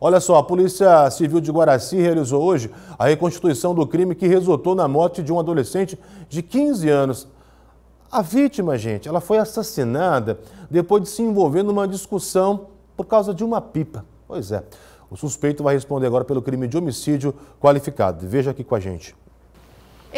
Olha só, a Polícia Civil de Guaraci realizou hoje a reconstituição do crime que resultou na morte de um adolescente de 15 anos. A vítima, gente, ela foi assassinada depois de se envolver numa discussão por causa de uma pipa. Pois é. O suspeito vai responder agora pelo crime de homicídio qualificado. Veja aqui com a gente.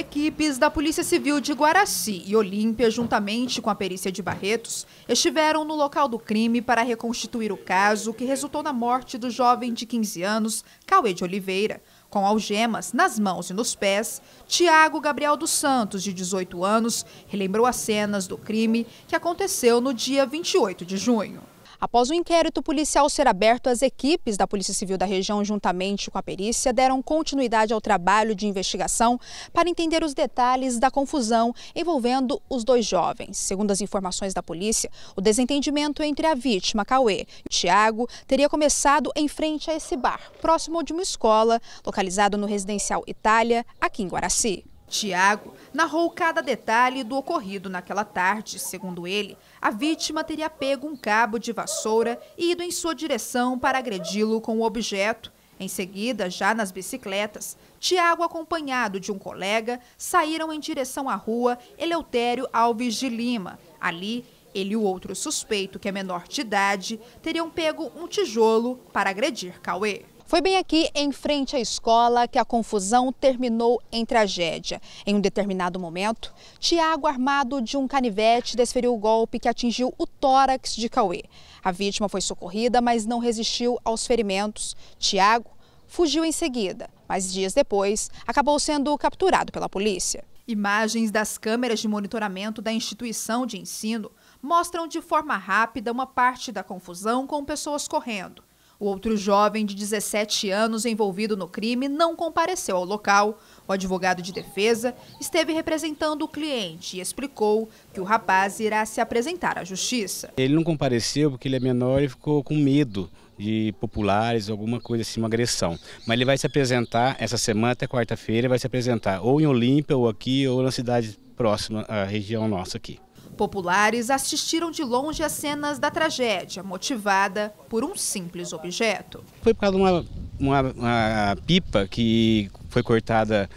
Equipes da Polícia Civil de Guaraci e Olímpia, juntamente com a perícia de Barretos, estiveram no local do crime para reconstituir o caso que resultou na morte do jovem de 15 anos, Cauê de Oliveira, com algemas nas mãos e nos pés, Tiago Gabriel dos Santos, de 18 anos, relembrou as cenas do crime que aconteceu no dia 28 de junho. Após o um inquérito policial ser aberto, as equipes da Polícia Civil da região, juntamente com a perícia, deram continuidade ao trabalho de investigação para entender os detalhes da confusão envolvendo os dois jovens. Segundo as informações da polícia, o desentendimento entre a vítima, Cauê, e Tiago teria começado em frente a esse bar, próximo de uma escola, localizado no residencial Itália, aqui em Guaraci. Tiago narrou cada detalhe do ocorrido naquela tarde. Segundo ele, a vítima teria pego um cabo de vassoura e ido em sua direção para agredi-lo com o objeto. Em seguida, já nas bicicletas, Tiago, acompanhado de um colega, saíram em direção à rua Eleutério Alves de Lima. Ali, ele e o outro suspeito, que é menor de idade, teriam pego um tijolo para agredir Cauê. Foi bem aqui, em frente à escola, que a confusão terminou em tragédia. Em um determinado momento, Tiago, armado de um canivete, desferiu o golpe que atingiu o tórax de Cauê. A vítima foi socorrida, mas não resistiu aos ferimentos. Tiago fugiu em seguida, mas dias depois acabou sendo capturado pela polícia. Imagens das câmeras de monitoramento da instituição de ensino mostram de forma rápida uma parte da confusão com pessoas correndo. O outro jovem de 17 anos envolvido no crime não compareceu ao local. O advogado de defesa esteve representando o cliente e explicou que o rapaz irá se apresentar à justiça. Ele não compareceu porque ele é menor e ficou com medo de populares, alguma coisa assim, uma agressão. Mas ele vai se apresentar essa semana até quarta-feira, vai se apresentar ou em Olímpia, ou aqui, ou na cidade próxima à região nossa aqui. Populares assistiram de longe as cenas da tragédia, motivada por um simples objeto. Foi por causa de uma, uma, uma pipa que foi cortada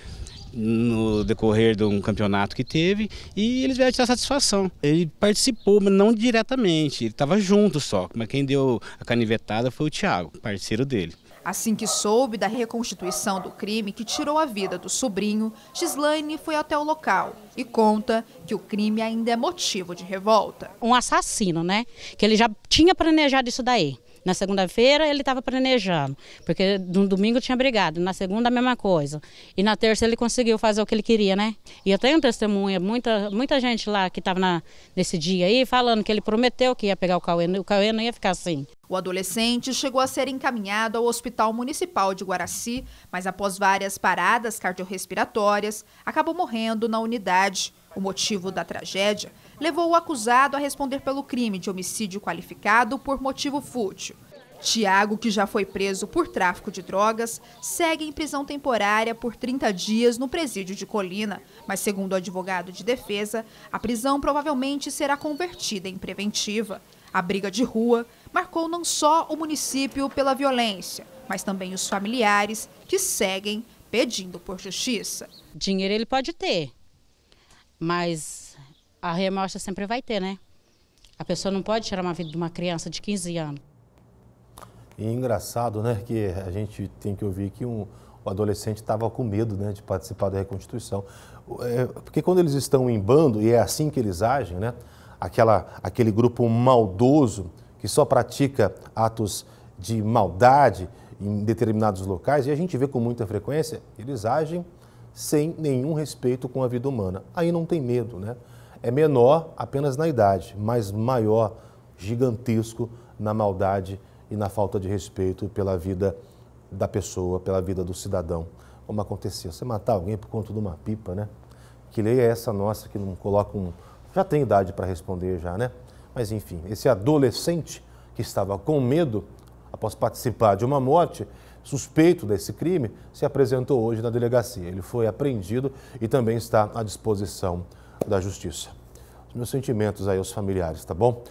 no decorrer de um campeonato que teve e eles vieram tirar satisfação. Ele participou, mas não diretamente, ele estava junto só, mas quem deu a canivetada foi o Thiago, parceiro dele. Assim que soube da reconstituição do crime que tirou a vida do sobrinho, Gislaine foi até o local e conta que o crime ainda é motivo de revolta. Um assassino, né? Que ele já tinha planejado isso daí. Na segunda-feira ele estava planejando, porque no domingo tinha brigado, na segunda a mesma coisa. E na terça ele conseguiu fazer o que ele queria, né? E eu tenho testemunha, muita, muita gente lá que estava nesse dia aí falando que ele prometeu que ia pegar o Cauê, o Cauê não ia ficar assim. O adolescente chegou a ser encaminhado ao Hospital Municipal de Guaraci, mas após várias paradas cardiorrespiratórias, acabou morrendo na unidade. O motivo da tragédia levou o acusado a responder pelo crime de homicídio qualificado por motivo fútil. Tiago, que já foi preso por tráfico de drogas, segue em prisão temporária por 30 dias no presídio de Colina, mas segundo o advogado de defesa, a prisão provavelmente será convertida em preventiva. A briga de rua marcou não só o município pela violência, mas também os familiares que seguem pedindo por justiça. Dinheiro ele pode ter, mas a remorsa sempre vai ter, né? A pessoa não pode tirar uma vida de uma criança de 15 anos. E é engraçado, né, que a gente tem que ouvir que um, o adolescente estava com medo né, de participar da reconstituição. É, porque quando eles estão em bando, e é assim que eles agem, né, aquela, aquele grupo maldoso que só pratica atos de maldade em determinados locais, e a gente vê com muita frequência, eles agem sem nenhum respeito com a vida humana. Aí não tem medo, né? é menor apenas na idade, mas maior, gigantesco na maldade e na falta de respeito pela vida da pessoa, pela vida do cidadão. Como acontecia? Você matar alguém por conta de uma pipa, né? Que lei é essa nossa que não coloca um. Já tem idade para responder, já, né? Mas enfim, esse adolescente que estava com medo após participar de uma morte, suspeito desse crime, se apresentou hoje na delegacia. Ele foi apreendido e também está à disposição da Justiça. Os meus sentimentos aí aos familiares, tá bom?